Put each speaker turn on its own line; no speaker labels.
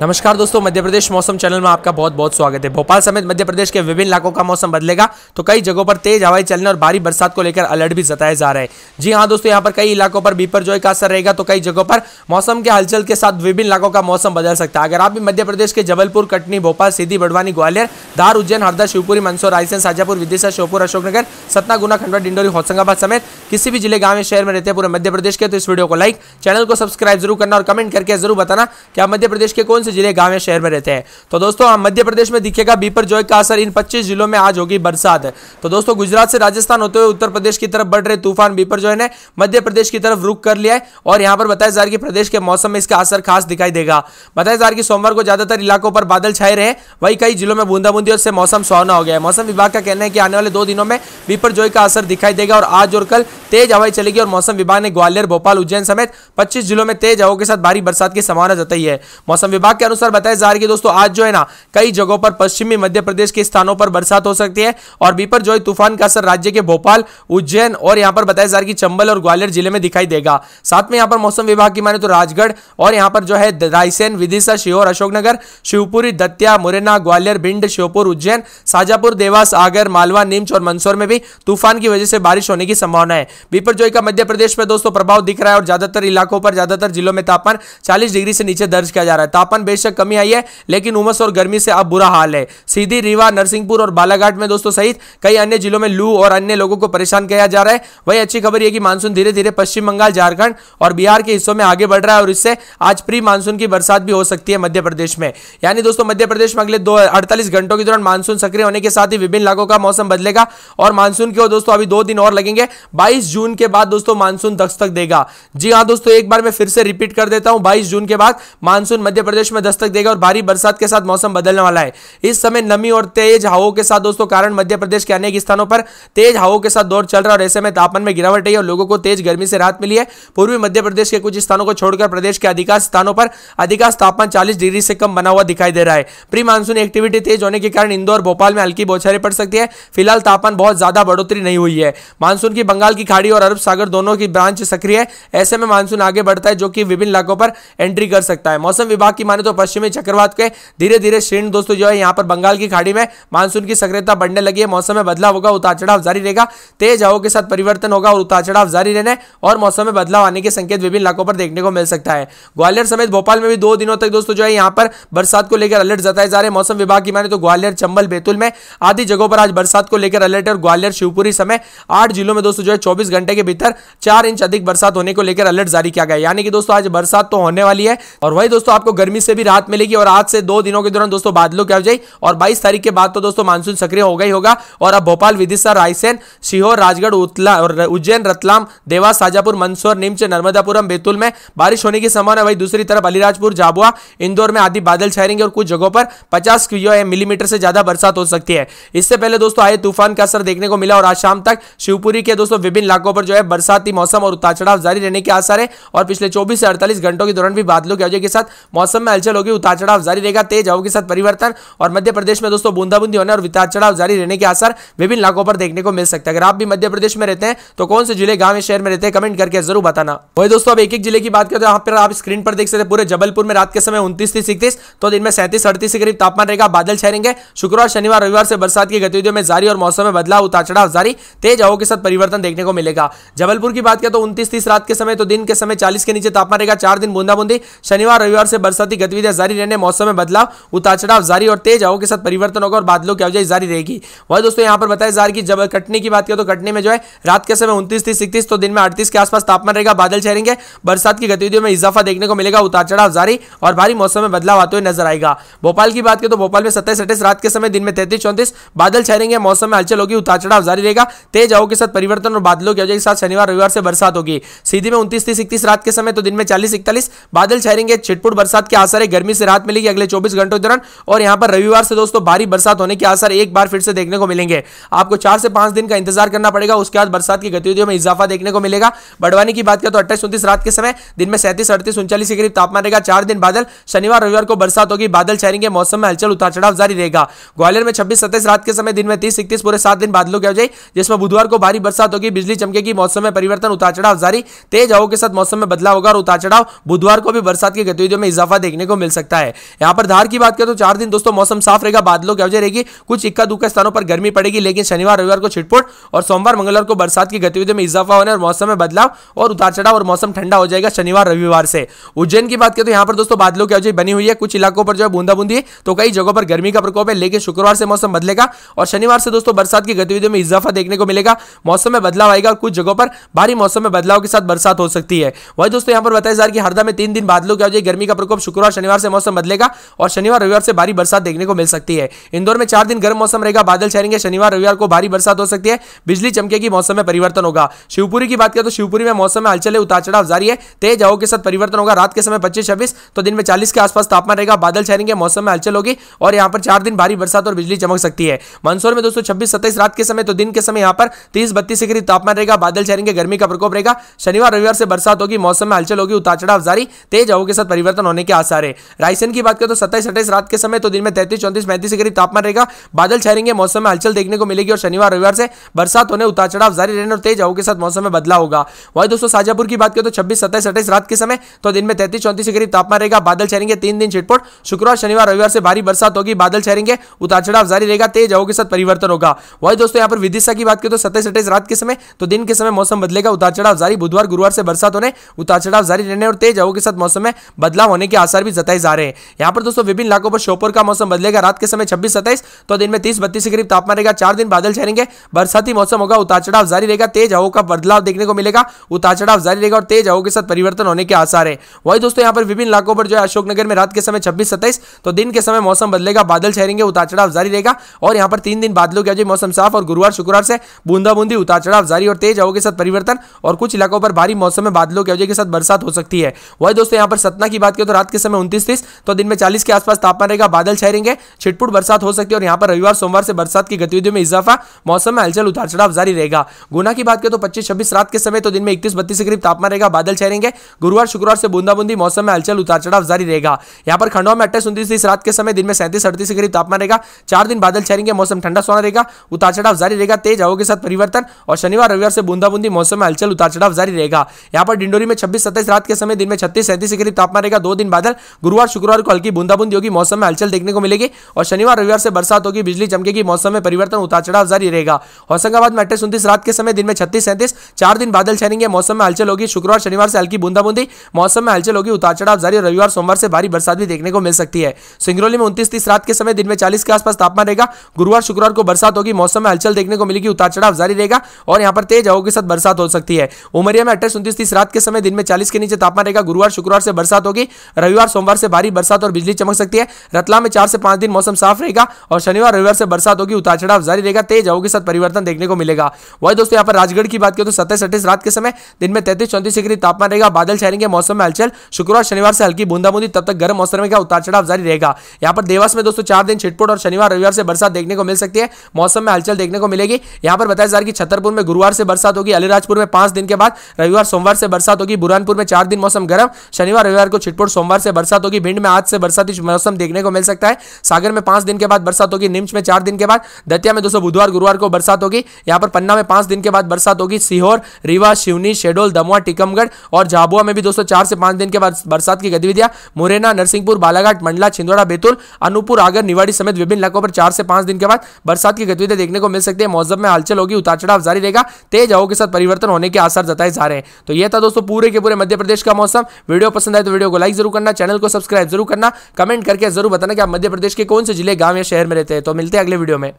नमस्कार दोस्तों मध्य प्रदेश मौसम चैनल में आपका बहुत बहुत स्वागत है भोपाल समेत मध्य प्रदेश के विभिन्न इलाकों का मौसम बदलेगा तो कई जगहों पर तेज हवाई चलने और भारी बरसात को लेकर अलर्ट भी जताए जा रहे हैं जी हाँ दोस्तों यहाँ पर कई इलाकों पर बीपर जो का असर रहेगा तो कई जगहों पर मौसम के हलचल के साथ विभिन्न इलाकों का मौसम बदल सकता है अगर आप भी मध्य प्रदेश के जबलपुर कटनी भोपाल सीधी बड़वानी ग्वालियर धार उज्जैन हरदा शिवपुरी मंदसौर रायसेन शाजापुर विदिशा श्योपुर अशोकनगर सतना गुना खंडवा डिंडोरी होशंगाबाद समेत किसी भी जिले गांव शहर में रहते पूरे मध्य प्रदेश के तो इस वीडियो को लाइक चैनल को सब्सक्राइब जरूर करना और कमेंट करके जरूर बताना कि आप मध्य प्रदेश के कौन से जिले गांव या शहर में रहते हैं तो दोस्तों मध्य प्रदेश में दिखेगा बीपर जोय का असर इन पच्चीस जिलों में आज होगी बरसात तो दोस्तों गुजरात से राजस्थान होते हुए उत्तर प्रदेश की तरफ बढ़ रहे तूफान बीपर जोय ने मध्य प्रदेश की तरफ रुख कर लिया है और यहाँ पर बताया जा रहा है कि प्रदेश के मौसम में इसका असर खास दिखाई देगा बताया जा रहा है कि सोमवार को ज्यादातर इलाकों पर बादल छाए रहे वही कई जिलों में बूंदाबूंदी से मौसम सौना हो गया है मौसम विभाग का कहना है कि आने वाले दो दिनों में बीपर जोई का असर दिखाई देगा और आज और कल तेज हवाई चलेगी और मौसम विभाग ने ग्वालियर भोपाल उज्जैन समेत पच्चीस जिलों में तेज हवाओं के साथ भारी बरसात की संभावना जताई है मौसम विभाग के अनुसार बताया जा रहा है दोस्तों आज जो है ना कई जगहों पर पश्चिमी मध्य प्रदेश के स्थानों पर बरसात हो सकती है और बीपर बिपरजोय तूफान का असर राज्य के भोपाल उज्जैन और यहाँ पर बताया जा रहा है चंबल और ग्वालियर जिले में दिखाई देगा साथ में यहाँ पर मौसम विभाग की माने तो राजगढ़ और यहाँ पर जो है रायसेन विदिशा शिहोर अशोकनगर शिवपुरी दत्या मुरैना ग्वालियर भिंड श्योपुर उज्जैन साजापुर देवास आगर मालवा नीमच और मंदसौर में भी तूफान की वजह से बारिश होने की संभावना है बीपर बीपरजोई का मध्य प्रदेश में दोस्तों प्रभाव दिख रहा है और ज्यादातर इलाकों पर ज्यादातर जिलों में तापमान चालीस डिग्री से नीचे दर्ज किया जा रहा है तापमान बेशक कमी आई है लेकिन उमस और गर्मी से अब बुरा हाल है सीधी रीवा नरसिंहपुर और बालाघाट में दोस्तों सहित कई अन्य जिलों में लू और अन्य लोगों को परेशान किया जा रहा है वही अच्छी खबर यह कि मानसून धीरे धीरे पश्चिम बंगाल झारखंड और बिहार के हिस्सों में आगे बढ़ रहा है और इससे आज प्री मानसून की बरसात भी हो सकती है मध्य प्रदेश में यानी दोस्तों मध्य प्रदेश में अगले दो अड़तालीस घंटों के दौरान मानसून सक्रिय होने के साथ ही विभिन्न इलाकों का मौसम बदलेगा और मानसून के दोस्तों अभी दो दिन और लगेंगे बाईस जून के बाद दोस्तों मानसून दस्तक देगा जी हाँ दोस्तों एक बार मैं फिर से रिपीट कर देता हूं बाईस जून के बाद मानसून मध्य प्रदेश में में दस्तक देगा और भारी बरसात के साथ मौसम बदलने वाला है इस समय नमी और तेज हवाओं के साथ दोस्तों कारण मध्य प्रदेश के अनेक स्थानों पर तेज हवाओं के साथ दौर चल रहा है और ऐसे में तापमान में गिरावट आई और लोगों को तेज गर्मी से राहत मिली है पूर्वी मध्य प्रदेश के कुछ स्थानों को छोड़कर प्रदेश के अधिकांश स्थानों पर अधिकांश तापमान चालीस डिग्री से कम बना हुआ दिखाई दे रहा है प्री मानसून एक्टिविटी तेज होने के कारण इंदौर भोपाल में हल्की बौछारें पड़ सकती है फिलहाल तापमान बहुत ज्यादा बढ़ोतरी नहीं हुई है मानसून की बंगाल की खाड़ी और अरब सागर दोनों की ब्रांच सक्रिय है ऐसे में मानसून आगे बढ़ता है जो कि विभिन्न इलाकों पर एंट्री कर सकता है मौसम विभाग की माने तो तो पश्चिमी चक्रवात के धीरे धीरे श्रेणी दोस्तों जो है यहाँ पर बंगाल की खाड़ी में मानसून की सक्रियता बढ़ने लगी है मौसम में बदलाव होगा उतार चढ़ाव जारी रहेगा तेज हवा के साथ परिवर्तन होगा और उतार चढ़ाव जारी रहने और मौसम में बदलाव आने के संकेत विभिन्न इलाकों पर देखने को मिल सकता है ग्वालियर समेत भोपाल में भी दो दिनों तक दोस्तों जो है यहाँ पर बरसात को लेकर अलर्ट जताए जा रहे मौसम विभाग की माने तो ग्वालियर चंबल बैतूल में आदि जगहों पर आज बरसात को लेकर अलर्ट और ग्वालियर शिवपुरी समय आठ जिलों में दोस्तों जो है चौबीस घंटे के भीतर चार इंच अधिक बरसात होने को लेकर अलर्ट जारी किया गया यानी कि दोस्तों आज बरसात तो होने वाली है और वही दोस्तों आपको गर्मी से भी राहत मिलेगी और आज से दो दिनों के दौरान दोस्तों बादलों की अवजाई और बाईस तारीख के बाद तो दोस्तों मानसून सक्रिय हो गई होगा और अब भोपाल विदिशा रायसेन सीहोर राजगढ़ उतला और उज्जैन रतलाम देवास साजापुर मंदसौर नीमच नर्मदापुरम बैतूल में बारिश होने की संभावना वही दूसरी तरफ अलीराजपुर झाबुआ इंदौर में आदि बादल छाएंगे और कुछ जगहों पर पचास मिलीमीटर से ज्यादा बरसात हो सकती है इससे पहले दोस्तों आए तूफान का असर देखने को मिला और आज शाम तक शिवपुरी के दोस्तों विभिन्न इलाकों पर जो है बरसाती मौसम और उतार चढ़ाव जारी रहने के आसार है और पिछले चौबीस से अड़तालीस घंटों के दौरान भी बादलों की वजह के साथ मौसम में हलचल होगी उतार चढ़ाव जारी रहेगा तेज हवा के साथ परिवर्तन और मध्य प्रदेश में दोस्तों बूंदाबूंदी होने और उतार चढ़ाव जारी रहने के असर विभिन्न इलाकों पर देखने को मिल सकता है अगर आप भी मध्य प्रदेश में रहते हैं तो कौन से जिले गांव शहर में रहते हैं कमेंट करके जरूर बताना वही दोस्तों अब एक एक जिले की बात करते हैं तो आप स्क्रीन पर देख सकते पूरे जबलपुर में रात के समय उन्तीस तीस इकतीस तो दिन में सैंतीस अड़तीस के करीब तापमान रहेगा बादल छहेंगे शुक्रवार शनिवार रविवार से बरसात की गतिविधियों में जारी और मौसम में बदलाव उतार चढ़ाव जारी तेज हवा के साथ परिवर्तन देखने को मिलेगा जबलपुर की बात करें तो उन्तीस तीस रात के समय तो दिन के समय चालीस के नीचे तापमान रहेगा चार दिन बूंदाबूंदी शनिवार रविवार से बरसाती गतिविधियां जारी रहने मौसम में बदलाव उतार चढ़ाव जारी और तेज हवाओं के साथ परिवर्तन होगा और बादलों की आवाजाही जारी रहेगी वह दोस्तों यहाँ पर बताया जा रही कि जब कटनी की बात करें तो कटनी में जो है रात के समय उनतीस तीस इकतीस तो दिन में अड़तीस के आसपास तापमान रहेगा बादल छहरेंगे बरसात की गतिविधियों में इजाफा देखने को मिलेगा उतार चढ़ाव जारी और भारी मौसम में बदलाव आते हुए नजर आएगा भोपाल की बात करें तो भोपाल में सत्ताईस अट्ठाईस रात के समय दिन में तैतीस चौंतीस बादल छहरेंगे मौसम में हलचल होगी उतार चढ़ाव जारी रहेगा तेज हवाओं के साथ परिवर्तन और बादलों की वजह के साथ शनिवार रविवार से बरसात होगी सीधी में उनतीस तीस इकतीस रात के समय तो दिन में चालीस इकतालीस बादल छहरेंगे छिटपुट बरसात के आसार आसार है गर्मी से राहत मिलेगी अगले चौबीस घंटों के दौरान और यहाँ पर रविवार से दोस्तों भारी बरसात होने के आसार एक बार फिर से देखने को मिलेंगे आपको चार से पांच दिन का इंतजार करना पड़ेगा उसके बाद बरसात की गतिविधियों में इजाफा देखने को मिलेगा बढ़वाने की बात करें तो अट्ठाईस उन्तीस रात के समय दिन में सैंतीस अड़तीस उनचालीस के करीब तापमान रहेगा चार दिन बादल शनिवार रविवार को बरसात होगी बादल छहेंगे मौसम में हलचल उतार चढ़ाव जारी रहेगा ग्वालियर में छब्बीस सत्ताईस रात के समय दिन में तीस इकतीस पूरे सात दिन बादलों की हो जाए जिसमें बुधवार को भारी बरसात होगी बिजली चमकेगी मौसम में परिवर्तन उतार चढ़ाव जारी तेज हवा के साथ मौसम में बदलाव होगा और उतार चढ़ाव बुधवार को भी बरसात की गतिविधियों में इजाफा देखने को मिल सकता है यहां पर धार की बात करें तो चार दिन दोस्तों मौसम साफ रहेगा बादलों की वजह रहेगी कुछ इक्का दुक्का स्थानों पर गर्मी पड़ेगी लेकिन शनिवार रविवार को छिटपुट और सोमवार मंगलवार को बरसात की गतिविधियों में इजाफा होने और मौसम में बदलाव और उतार चढ़ाव और मौसम ठंडा हो जाएगा शनिवार रविवार से उज्जैन की बात करें तो यहां पर दोस्तों बादलों की वजह बनी हुई है कुछ इलाकों पर जो है बूंदा बूंदी तो कई जगहों पर गर्मी का प्रकोप है लेकिन शुक्रवार से मौसम बदलेगा और शनिवार से दोस्तों बरसात की गतिविधियों में इजाफा देखने को मिलेगा मौसम में बदलाव आएगा और कुछ जगहों पर भारी मौसम में बदलाव के साथ बरसात हो सकती है वही दोस्तों यहां पर बताया जा रहा है कि हरदा में तीन दिन बादलों की वजह गर्मी का प्रकोप शुक्रवार शनिवार से मौसम बदलेगा और शनिवार रविवार से भारी बरसात देखने को मिल सकती है इंदौर में चार दिन गर्म मौसम रहेगा बादल छाएंगे शनिवार रविवार को भारी बरसात हो सकती है बिजली चमकेगी मौसम में परिवर्तन होगा शिवपुरी की बात करें तो शिवपुरी में मौसम में हलचल उतार चढ़ाव जारी है तेज हवा के साथ परिवर्तन होगा रात के समय पच्चीस छब्बीस तो दिन में चालीस के आसपास तापमान रहेगा बादल छाएंगे मौसम में हलचल होगी और यहाँ पर चार दिन भारी बरसात और बिजली चमक सकती है मंदसौर में दोस्तों छब्बीस सत्ताईस रात के समय तो दिन के समय यहाँ पर तीस बत्तीस डिग्री तापमान रहेगा बादल छाएंगे गर्मी का प्रकोप रहेगा शनिवार रविवार से बरसात होगी मौसम में हलचल होगी उतार चढ़ाव जारी तेज हवा के साथ परिवर्तन होने के आसार है रहे रायसेन की बात करें तो सत्ताईस अट्ठाईस रात के समय तो दिन में तैतीस चौंतीस पैंतीस के करीब तापमान रहेगा बादल छाएंगे मौसम में हलचल देखने को मिलेगी और शनिवार रविवार से बरसात होने उतार चढ़ाव जारी रहने और तेज हवा के साथ मौसम में बदलाव होगा वही दोस्तों शाजापुर की बात करें तो छब्बीस सत्ताईस अट्ठाईस रात के समय तो दिन में तैतीस चौंतीस के करीब तापमान रहेगा बादल छाएंगे तीन दिन छिटपुट शुक्रवार शनिवार रविवार से भारी बरसात होगी बादल छाएंगे उतार चढ़ाव जारी रहेगा तेज हवा के साथ परिवर्तन होगा वही दोस्तों यहाँ पर विदिशा की बात करें तो सत्ताईस अट्ठाईस रात के समय तो दिन के समय मौसम बदलेगा उतार चढ़ाव जारी बुधवार गुरुवार से बरसात होने उतार चढ़ाव जारी रहने और तेज हवा के साथ मौसम में बदलाव होने के आसार भी सत्ताईस आ रहे हैं यहाँ पर दोस्तों विभिन्न इलाकों पर शोपोर का मौसम बदलेगा रात के समय छब्बीस सत्ताईस तो दिन में तीस बत्तीस के करीब तापमान रहेगा चार दिन बादल छहेंगे बरसाती मौसम होगा उतार चढ़ाव जारी रहेगा तेज हवों का बदलाव देखने को मिलेगा उतार चढ़ाव जारी रहेगा और तेज हवों के साथ परिवर्तन होने के आसार है वही दोस्तों यहाँ पर विभिन्न इलाकों पर जो है अशोकनगर में रात के समय छब्बीस सत्ताईस तो दिन के समय मौसम बदलेगा बादल छहरेंगे उतार चढ़ाव जारी रहेगा और यहाँ पर तीन दिन बादलों के मौसम साफ और गुरुवार शुक्रवार से बूंदा बूंदी उतार चढ़ाव जारी और तेज हवों के साथ परिवर्तन और कुछ इलाकों पर भारी मौसम में बादलों के अवजय के साथ बरसात हो सकती है वही दोस्तों यहाँ पर सतना की बात करें तो रात के समय उन्तीस तीस तो दिन में चालीस के आसपास तापमान रहेगा बादल छहरेंगे छिटपुट बरसात हो सकती है और यहाँ पर रविवार सोमवार से बरसात की गतिविधियों में इजाफा मौसम में हलचल उतार चढ़ाव जारी रहेगा गुना की बात करें तो पच्चीस छब्बीस रात के समय तो दिन में इकतीस बत्तीस के करीब तापमान रहेगा बादल छहरेंगे गुरुवार शुक्रवार से बूंदाबूंदी मौसम में हलचल उतार चढ़ाव जारी रहेगा यहाँ पर खंडवा में अट्ठाईस उन्तीस तीस रात के समय दिन में सैंतीस अड़तीस के करीब तापमान रहेगा चार दिन बादल छहरेंगे मौसम ठंडा सोना रहेगा उतार चढ़ाव जारी रहेगा तेज हवा के साथ परिवर्तन और शनिवार रविवार से बूंदाबूंदी मौसम में हलचल उतार चढ़ाव जारी रहेगा यहाँ पर डिंडोरी में छब्बीस सत्ताईस रात के समय दिन में छत्तीस सैंतीस के करीब तापमान रहेगा दो दिन बादल गुरुवार शुक्रवार को हल्की बूंदाबूंदी होगी मौसम में हलचल देखने को मिलेगी और शनिवार रविवार से बरसात होगी बिजली चमकेगी मौसम में परिवर्तन उतार चढ़ाव जारी रहेगा होशंगाबाद में अट्ठाईस उन्तीस रात के समय दिन में छत्तीस सैंतीस चार दिन बादल छानेंगे मौसम में हलचल होगी शुक्रवार शनिवार से हल्की बूंदाबूंदी मौसम में हलचल होगी उतार चढ़ाव जारी रविवार सोमवार से भारी बरसात भी देखने को मिल सकती है सिंगरौली में उन्तीस तीस रात के समय दिन में चालीस के आसपास तापमान रहेगा गुरुवार शुक्रवार को बरसात होगी मौसम में हलचल देखने को मिलेगी उतार चढ़ाव जारी रहेगा और यहाँ पर तेज हवा के साथ बरसात हो सकती है उमरिया में अट्ठाईस उन्तीस तीस रात के समय दिन में चालीस के नीचे तापमान रहेगा गुरुवार शुक्रवार से बरसात होगी रविवार सोमवार से भारी बरसात और बिजली चमक सकती है रतलाम में चार से पांच दिन मौसम साफ रहेगा और शनिवार रविवार से बरसात होगी उतार चढ़ाव जारी रहेगा तेज हवा के साथ परिवर्तन देखने को मिलेगा वही दोस्तों यहाँ पर राजगढ़ की बात करें तो सत्ताईस अट्ठाईस रात के समय दिन में तैतीस चौंतीस डिग्री तापमान रहेगा बादल छाएंगे मौसम में हलचल शुक्रवार शनिवार से हल्की बूंदाबूंदी तब तक गर्म मौसम रहेगा उतार चढ़ाव जारी रहेगा यहाँ पर देवास में दोस्तों चार दिन छिटपुट और शनिवार रविवार से बरसात देखने को मिल सकती है मौसम में हलचल देखने को मिलेगी यहाँ पर बताया जा रहा कि छतरपुर में गुरुवार से बरसात होगी अलीराजपुर में पांच दिन के बाद रविवार सोमवार से बरसात होगी बुरहानपुर में चार दिन मौसम गर्म शनिवार रविवार को छिटपुट सोमवार से बरसात बरसात होगी भिंड में आज से बरसाती मौसम देखने को मिल सकता है सागर में पांच दिन के बाद बरसात होगी निम्स में चार दिन के बाद दतिया में दोस्तों बुधवार गुरुवार को बरसात होगी यहाँ पर पन्ना में पांच दिन के बाद बरसात होगी सीहोर रीवा शिवनी शेडोल दमुआ टीकमगढ़ और झाबुआ में भी दोस्तों चार से पांच दिन के बाद बरसात की गतिविधियां मुरैना नरसिंहपुर बालाघाट मंडला छिंदवाड़ा बेतुल अनुपुर आगर निवाड़ी समेत विभिन्न इलाकों पर चार से पांच दिन के बाद बरसात की गतिविधियां देखने को मिल सकती है मौसम में हलचल होगी उतार चढ़ाव जारी रहेगा तेज हवा के साथ परिवर्तन होने के आसार जताए जा रहे हैं तो यह था दोस्तों पूरे के पूरे मध्य प्रदेश का मौसम वीडियो पसंद आए तो वीडियो को लाइक जरूर करना चैनल चैनल को सब्सक्राइब जरूर करना कमेंट करके जरूर बताना कि आप मध्य प्रदेश के कौन से जिले गांव या शहर में रहते हैं तो मिलते हैं अगले वीडियो में